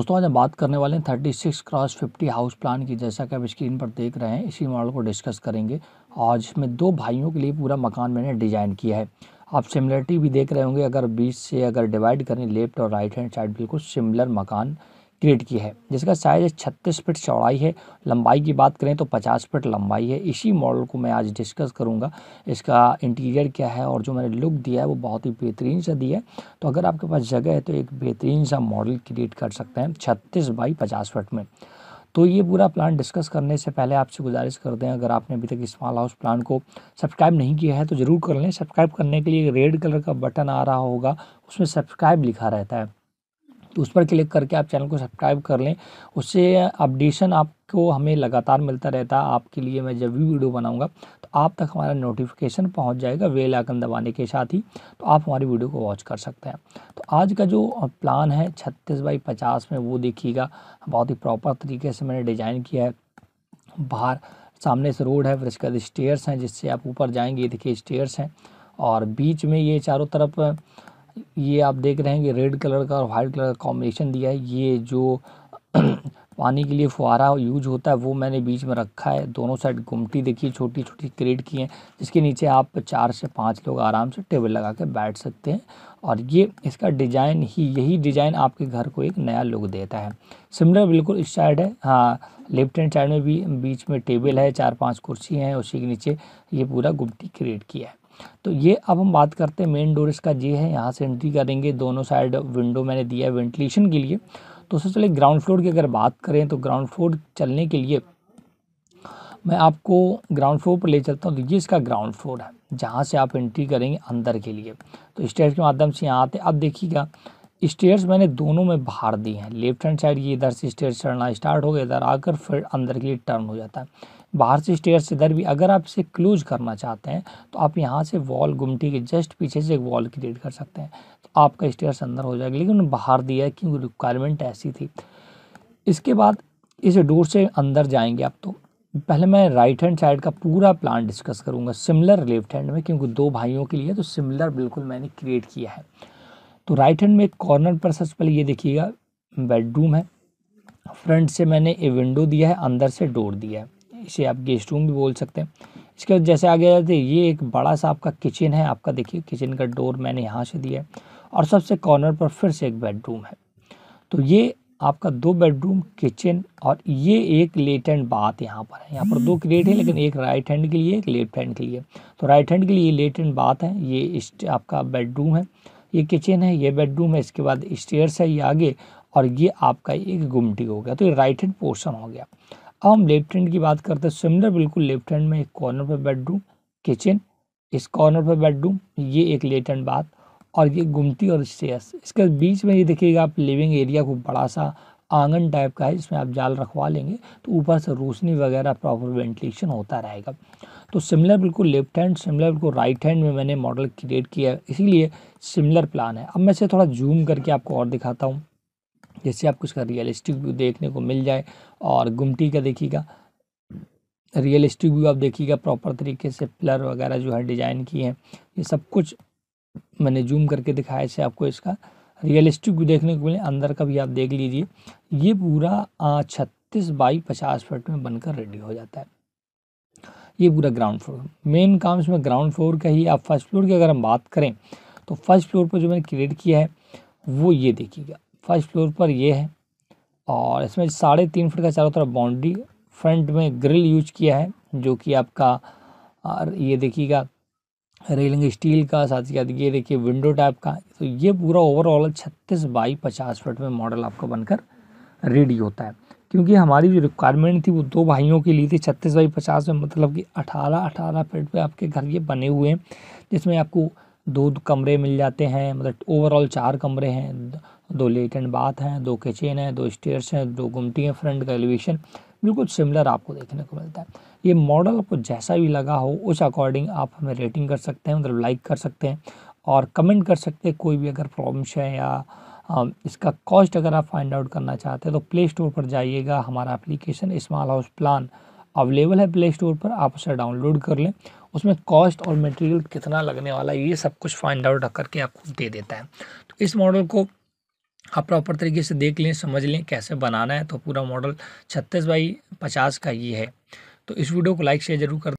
दोस्तों आज हम बात करने वाले हैं thirty six cross fifty house plan की जैसा कि आप स्क्रीन पर देख रहे हैं इसी मॉडल को डिस्कस करेंगे और जिसमें दो भाइयों के लिए पूरा मकान मैंने डिज़ाइन किया है आप सिमिलरिटी भी देख रहे होंगे अगर बीच से अगर डिवाइड करें लेफ्ट और राइट हैंड साइड बिल्कुल सिमिलर मकान क्रिएट की है जिसका साइज़ छत्तीस फीट चौड़ाई है लंबाई की बात करें तो पचास फीट लंबाई है इसी मॉडल को मैं आज डिस्कस करूँगा इसका इंटीरियर क्या है और जो मैंने लुक दिया है वो बहुत ही बेहतरीन सा दिया है तो अगर आपके पास जगह है तो एक बेहतरीन सा मॉडल क्रिएट कर सकते हैं छत्तीस बाई पचास फिट में तो ये पूरा प्लान डिस्कस करने से पहले आपसे गुजारिश करते हैं अगर आपने अभी तक स्मॉल हाउस प्लान को सब्सक्राइब नहीं किया है तो ज़रूर कर लें सब्सक्राइब करने के लिए रेड कलर का बटन आ रहा होगा उसमें सब्सक्राइब लिखा रहता है तो उस पर क्लिक करके आप चैनल को सब्सक्राइब कर लें उससे अपडेशन आपको हमें लगातार मिलता रहता है आपके लिए मैं जब भी वीडियो बनाऊँगा तो आप तक हमारा नोटिफिकेशन पहुँच जाएगा वेल आइकन दबाने के साथ ही तो आप हमारी वीडियो को वॉच कर सकते हैं तो आज का जो प्लान है छत्तीस बाई पचास में वो देखिएगा बहुत ही प्रॉपर तरीके से मैंने डिज़ाइन किया है बाहर सामने से रोड है फिर इसके बाद स्टेयर्स हैं जिससे आप ऊपर जाएंगे देखिए स्टेयर्स हैं और बीच में ये चारों तरफ ये आप देख रहे हैं कि रेड कलर का और वाइट कलर का कॉम्बिनेशन दिया है ये जो पानी के लिए फुहारा यूज होता है वो मैंने बीच में रखा है दोनों साइड गुमटी देखिए छोटी छोटी क्रिएट की हैं जिसके नीचे आप चार से पाँच लोग आराम से टेबल लगा के बैठ सकते हैं और ये इसका डिज़ाइन ही यही डिज़ाइन आपके घर को एक नया लुक देता है सिमिलर बिल्कुल इस साइड है हाँ लेफ्ट हैंड साइड में भी बीच में टेबल है चार पाँच कुर्सी हैं उसी के नीचे ये पूरा गुमटी क्रिएट किया है तो ये अब हम बात करते हैं मेन डोर इसका ये है यहाँ से एंट्री करेंगे दोनों साइड विंडो मैंने दिया है वेंटिलेशन के लिए तो सबसे पहले ग्राउंड फ्लोर की अगर बात करें तो ग्राउंड फ्लोर चलने के लिए मैं आपको ग्राउंड फ्लोर पर ले चलता हूँ तो ये इसका ग्राउंड फ्लोर है जहाँ से आप एंट्री करेंगे अंदर के लिए तो स्टेयर के माध्यम से यहाँ आते अब देखिएगा स्टेयर्स मैंने दोनों में बाहर दिए हैं लेफ्ट हैंड साइड ये इधर से स्टेयर चढ़ना स्टार्ट हो गया इधर आकर फिर अंदर के लिए टर्न हो जाता है बाहर से स्टेयर्स इधर भी अगर आप इसे क्लोज करना चाहते हैं तो आप यहाँ से वॉल गुमटी के जस्ट पीछे से एक वॉल क्रिएट कर सकते हैं तो आपका स्टेयर्स अंदर हो जाएगा लेकिन बाहर दिया है क्योंकि रिक्वायरमेंट ऐसी थी इसके बाद इस डोर से अंदर जाएंगे आप तो पहले मैं राइट हैंड साइड का पूरा प्लान डिस्कस करूँगा सिमिलर लेफ्ट हैंड में क्योंकि दो भाइयों के लिए तो सिमिलर बिल्कुल मैंने क्रिएट किया है तो राइट हैंड में एक कॉर्नर पर सबसे पहले ये देखिएगा बेडरूम है फ्रंट से मैंने ए विंडो दिया है अंदर से डोर दिया है इसे आप गेस्ट रूम भी बोल सकते हैं इसके बाद जैसे आगे जाते ये एक बड़ा सा आपका किचन है आपका देखिए किचन का डोर मैंने यहाँ से दिया है और सबसे कॉर्नर पर फिर से एक बेडरूम है तो ये आपका दो बेडरूम किचन और ये एक लेट हैंड बाथ यहाँ पर है यहाँ पर दो क्रिएट है लेकिन एक राइट हैंड के लिए एक लेफ्ट हैंड के लिए तो राइट हैंड के लिए लेट हैंड बाथ है ये आपका बेडरूम है ये किचन है ये बेडरूम है इसके बाद स्टेयर्स है ये आगे और ये आपका एक गुमटी हो गया तो ये राइट हैंड पोर्शन हो गया अब हम लेफ्ट हैंड की बात करते हैं सिमिलर बिल्कुल लेफ्ट हैंड में एक कॉर्नर पर बेडरूम किचन इस कॉर्नर पर बेडरूम ये एक लेट एंड बाथ और ये गुमती और स्टेयर्स इसके बीच में ये देखिएगा आप लिविंग एरिया को बड़ा सा आंगन टाइप का है जिसमें आप जाल रखवा लेंगे तो ऊपर से रोशनी वगैरह प्रॉपर वेंटिलेशन होता रहेगा तो सिमिलर बिल्कुल लेफ्ट हैंड सिमिलर बिल्कुल राइट हैंड में मैंने मॉडल क्रिएट किया है इसीलिए सिमिलर प्लान है अब मैं इसे थोड़ा जूम करके आपको और दिखाता हूँ जिससे आपको इसका रियलिस्टिक व्यू देखने को मिल जाए और गुमटी का देखिएगा रियलिस्टिक व्यू आप देखिएगा प्रॉपर तरीके से पिलर वगैरह जो है डिज़ाइन किए हैं ये सब कुछ मैंने जूम करके दिखाया इसे आपको इसका रियलिस्टिक व्यू देखने को मिले अंदर का भी आप देख लीजिए ये पूरा छत्तीस बाई पचास फिट में बनकर रेडी हो जाता है ये पूरा ग्राउंड फ्लोर मेन काम इसमें ग्राउंड फ्लोर का ही आप फर्स्ट फ्लोर की अगर हम बात करें तो फर्स्ट फ्लोर पर जो मैंने क्रिएट किया है वो ये देखिएगा फर्स्ट फ्लोर पर ये है और इसमें साढ़े तीन फुट का चारों तरफ बाउंड्री फ्रंट में ग्रिल यूज किया है जो कि आपका ये देखिएगा रेलिंग स्टील का साथ ही साथ ये देखिए विंडो टाइप का तो ये पूरा ओवरऑल छत्तीस बाई पचास फुट में मॉडल आपका बनकर रेडी होता है क्योंकि हमारी जो रिक्वायरमेंट थी वो दो भाइयों के लिए थी छत्तीस बाई पचास में मतलब कि अठारह अठारह फिट पे आपके घर ये बने हुए हैं जिसमें आपको दो कमरे मिल जाते हैं मतलब ओवरऑल चार कमरे हैं दो लेट एंड बाथ हैं दो किचन है दो स्टेयर्स हैं दो गुमटी हैं फ्रंट का एलिवेशन बिल्कुल सिमिलर आपको देखने को मिलता है ये मॉडल आपको जैसा भी लगा हो उस अकॉर्डिंग आप हमें रेटिंग कर सकते हैं मतलब लाइक कर सकते हैं और कमेंट कर सकते हैं कोई भी अगर प्रॉब्लम्स है या इसका कॉस्ट अगर आप फाइंड आउट करना चाहते हैं तो प्ले स्टोर पर जाइएगा हमारा application small house plan available है प्ले स्टोर पर आप उसे डाउनलोड कर लें उसमें कॉस्ट और मटेरियल कितना लगने वाला है ये सब कुछ फाइंड आउट करके आपको दे देता है तो इस मॉडल को आप प्रॉपर तरीके से देख लें समझ लें कैसे बनाना है तो पूरा मॉडल छत्तीस बाई पचास का ये है तो इस वीडियो को लाइक शेयर जरूर कर